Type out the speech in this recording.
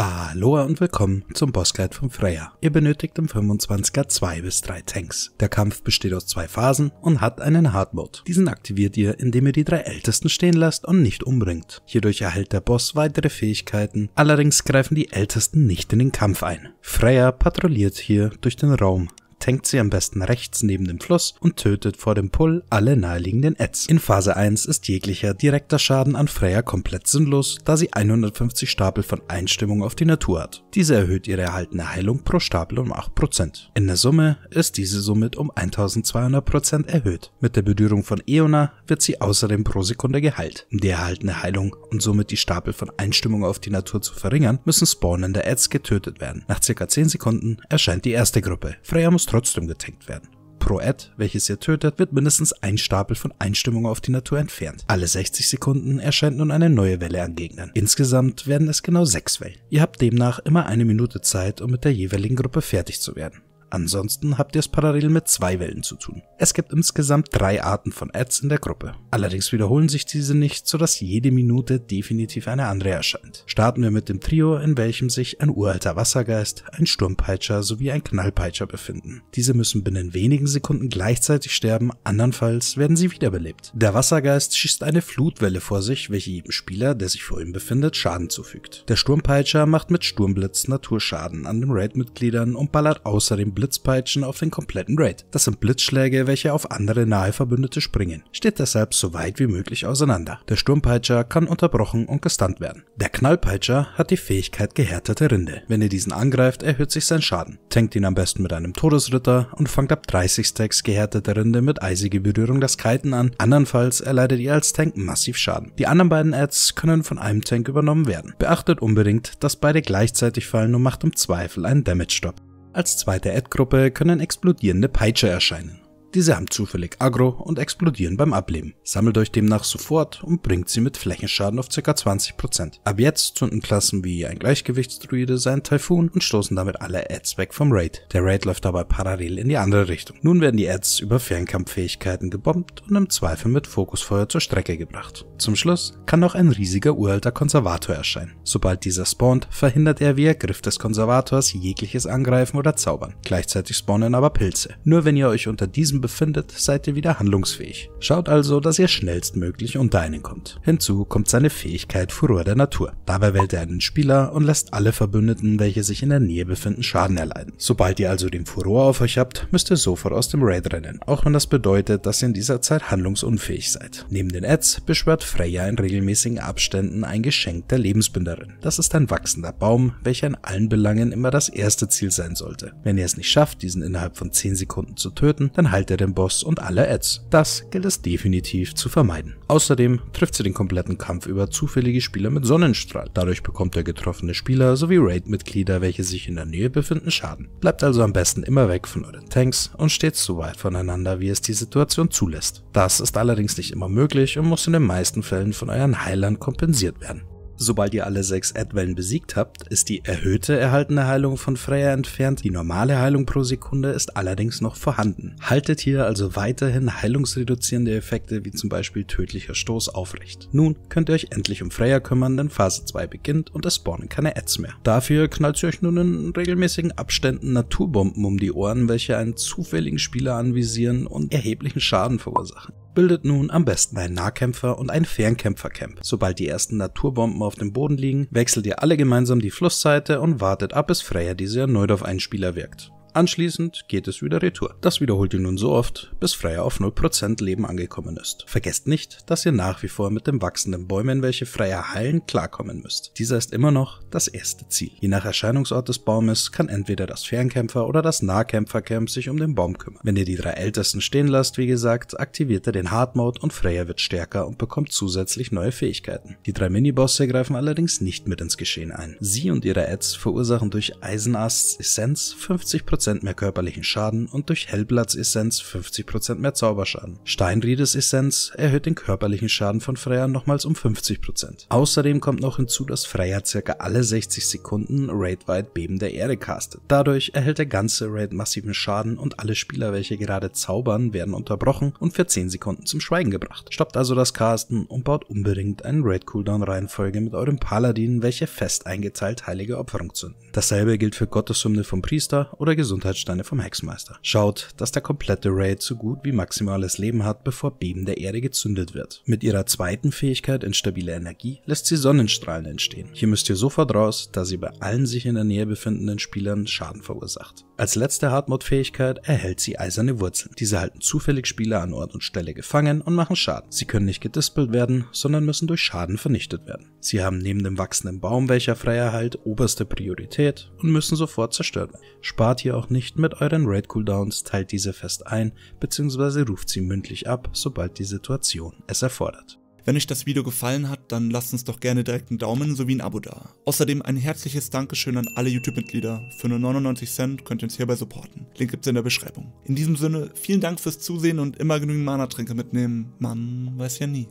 Hallo und willkommen zum Bossguide von Freya. Ihr benötigt im 25er 2 bis 3 Tanks. Der Kampf besteht aus zwei Phasen und hat einen Hard Mode. Diesen aktiviert ihr, indem ihr die drei Ältesten stehen lasst und nicht umbringt. Hierdurch erhält der Boss weitere Fähigkeiten, allerdings greifen die Ältesten nicht in den Kampf ein. Freya patrouilliert hier durch den Raum, tankt sie am besten rechts neben dem Fluss und tötet vor dem Pull alle naheliegenden Ads. In Phase 1 ist jeglicher direkter Schaden an Freya komplett sinnlos, da sie 150 Stapel von Einstimmung auf die Natur hat. Diese erhöht ihre erhaltene Heilung pro Stapel um 8%. In der Summe ist diese somit um 1200% erhöht. Mit der Berührung von Eona wird sie außerdem pro Sekunde geheilt. Um die erhaltene Heilung und somit die Stapel von Einstimmung auf die Natur zu verringern, müssen spawnende Ads getötet werden. Nach ca. 10 Sekunden erscheint die erste Gruppe. Freya muss trotzdem getankt werden. Pro Ad, welches ihr tötet, wird mindestens ein Stapel von Einstimmungen auf die Natur entfernt. Alle 60 Sekunden erscheint nun eine neue Welle an Gegnern. Insgesamt werden es genau sechs Wellen. Ihr habt demnach immer eine Minute Zeit, um mit der jeweiligen Gruppe fertig zu werden. Ansonsten habt ihr es parallel mit zwei Wellen zu tun. Es gibt insgesamt drei Arten von Ads in der Gruppe. Allerdings wiederholen sich diese nicht, sodass jede Minute definitiv eine andere erscheint. Starten wir mit dem Trio, in welchem sich ein uralter Wassergeist, ein Sturmpeitscher sowie ein Knallpeitscher befinden. Diese müssen binnen wenigen Sekunden gleichzeitig sterben, andernfalls werden sie wiederbelebt. Der Wassergeist schießt eine Flutwelle vor sich, welche jedem Spieler, der sich vor ihm befindet, Schaden zufügt. Der Sturmpeitscher macht mit Sturmblitz Naturschaden an den Raid-Mitgliedern und ballert außerdem Blitzpeitschen auf den kompletten Raid. Das sind Blitzschläge, welche auf andere nahe Verbündete springen. Steht deshalb so weit wie möglich auseinander. Der Sturmpeitscher kann unterbrochen und gestunt werden. Der Knallpeitscher hat die Fähigkeit gehärtete Rinde. Wenn ihr diesen angreift, erhöht sich sein Schaden. Tankt ihn am besten mit einem Todesritter und fangt ab 30 Stacks gehärtete Rinde mit eisige Berührung das Kiten an. Andernfalls erleidet ihr als Tank massiv Schaden. Die anderen beiden Ads können von einem Tank übernommen werden. Beachtet unbedingt, dass beide gleichzeitig fallen und macht im Zweifel einen Damage-Stop. Als zweite Ad-Gruppe können explodierende Peitsche erscheinen. Diese haben zufällig Agro und explodieren beim Ableben. Sammelt euch demnach sofort und bringt sie mit Flächenschaden auf ca. 20%. Ab jetzt zünden Klassen wie ein Gleichgewichtsdruide seinen Typhoon und stoßen damit alle Ads weg vom Raid. Der Raid läuft dabei parallel in die andere Richtung. Nun werden die Ads über Fernkampffähigkeiten gebombt und im Zweifel mit Fokusfeuer zur Strecke gebracht. Zum Schluss kann noch ein riesiger uralter Konservator erscheinen. Sobald dieser spawnt, verhindert er via Griff des Konservators jegliches Angreifen oder Zaubern. Gleichzeitig spawnen aber Pilze. Nur wenn ihr euch unter diesem Schliefen befindet, seid ihr wieder handlungsfähig. Schaut also, dass ihr schnellstmöglich unter einen kommt. Hinzu kommt seine Fähigkeit Furor der Natur. Dabei wählt er einen Spieler und lässt alle Verbündeten, welche sich in der Nähe befinden, Schaden erleiden. Sobald ihr also den Furor auf euch habt, müsst ihr sofort aus dem Raid rennen, auch wenn das bedeutet, dass ihr in dieser Zeit handlungsunfähig seid. Neben den Ads beschwört Freya in regelmäßigen Abständen ein Geschenk der Lebensbinderin. Das ist ein wachsender Baum, welcher in allen Belangen immer das erste Ziel sein sollte. Wenn ihr es nicht schafft, diesen innerhalb von 10 Sekunden zu töten, dann haltet verteilt er den Boss und alle Ads. Das gilt es definitiv zu vermeiden. Außerdem trifft sie den kompletten Kampf über zufällige Spieler mit Sonnenstrahl. Dadurch bekommt der getroffene Spieler sowie Raid-Mitglieder, welche sich in der Nähe befinden, Schaden. Bleibt also am besten immer weg von euren Tanks und steht so weit voneinander, wie es die Situation zulässt. Das ist allerdings nicht immer möglich und muss in den meisten Fällen von euren Heilern kompensiert werden. Sobald ihr alle sechs Adwellen besiegt habt, ist die erhöhte erhaltene Heilung von Freya entfernt, die normale Heilung pro Sekunde ist allerdings noch vorhanden. Haltet hier also weiterhin heilungsreduzierende Effekte wie zum Beispiel tödlicher Stoß aufrecht. Nun könnt ihr euch endlich um Freya kümmern, denn Phase 2 beginnt und es spawnen keine Ads mehr. Dafür knallt ihr euch nun in regelmäßigen Abständen Naturbomben um die Ohren, welche einen zufälligen Spieler anvisieren und erheblichen Schaden verursachen bildet nun am besten ein Nahkämpfer- und ein Fernkämpfercamp. Sobald die ersten Naturbomben auf dem Boden liegen, wechselt ihr alle gemeinsam die Flussseite und wartet ab, bis Freya diese erneut auf einen Spieler wirkt. Anschließend geht es wieder retour. Das wiederholt ihr nun so oft, bis Freya auf 0% Leben angekommen ist. Vergesst nicht, dass ihr nach wie vor mit den wachsenden Bäumen, welche Freya heilen, klarkommen müsst. Dieser ist immer noch das erste Ziel. Je nach Erscheinungsort des Baumes kann entweder das Fernkämpfer- oder das Nahkämpfercamp sich um den Baum kümmern. Wenn ihr die drei Ältesten stehen lasst, wie gesagt, aktiviert er den Hard Mode und Freya wird stärker und bekommt zusätzlich neue Fähigkeiten. Die drei Minibosse greifen allerdings nicht mit ins Geschehen ein. Sie und ihre Ads verursachen durch Eisenasts Essenz 50% Prozent mehr körperlichen Schaden und durch Hellblatts Essenz 50% mehr Zauberschaden. Steinriedes Essenz erhöht den körperlichen Schaden von Freya nochmals um 50%. Außerdem kommt noch hinzu, dass Freya circa alle 60 Sekunden raidweit Beben der Erde castet. Dadurch erhält der ganze Raid massiven Schaden und alle Spieler, welche gerade zaubern, werden unterbrochen und für 10 Sekunden zum Schweigen gebracht. Stoppt also das Casten und baut unbedingt einen Raid-Cooldown-Reihenfolge mit eurem Paladin, welche fest eingeteilt heilige Opferung zünden. Dasselbe gilt für Gottessymne vom Priester oder Gesundheit Gesundheitssteine vom Hexenmeister. Schaut, dass der komplette Raid so gut wie maximales Leben hat, bevor Beben der Erde gezündet wird. Mit ihrer zweiten Fähigkeit instabile Energie lässt sie Sonnenstrahlen entstehen. Hier müsst ihr sofort raus, da sie bei allen sich in der Nähe befindenden Spielern Schaden verursacht. Als letzte hardmod fähigkeit erhält sie eiserne Wurzeln. Diese halten zufällig Spieler an Ort und Stelle gefangen und machen Schaden. Sie können nicht gedispelt werden, sondern müssen durch Schaden vernichtet werden. Sie haben neben dem wachsenden Baum, welcher frei erhält, oberste Priorität und müssen sofort zerstört werden. Spart hier auch nicht mit euren Raid-Cooldowns, teilt diese fest ein bzw. ruft sie mündlich ab, sobald die Situation es erfordert. Wenn euch das Video gefallen hat, dann lasst uns doch gerne direkt einen Daumen sowie ein Abo da. Außerdem ein herzliches Dankeschön an alle YouTube-Mitglieder. Für nur 99 Cent könnt ihr uns hierbei supporten. Link gibt's in der Beschreibung. In diesem Sinne, vielen Dank fürs Zusehen und immer genügend Mana-Tränke mitnehmen. Man weiß ja nie.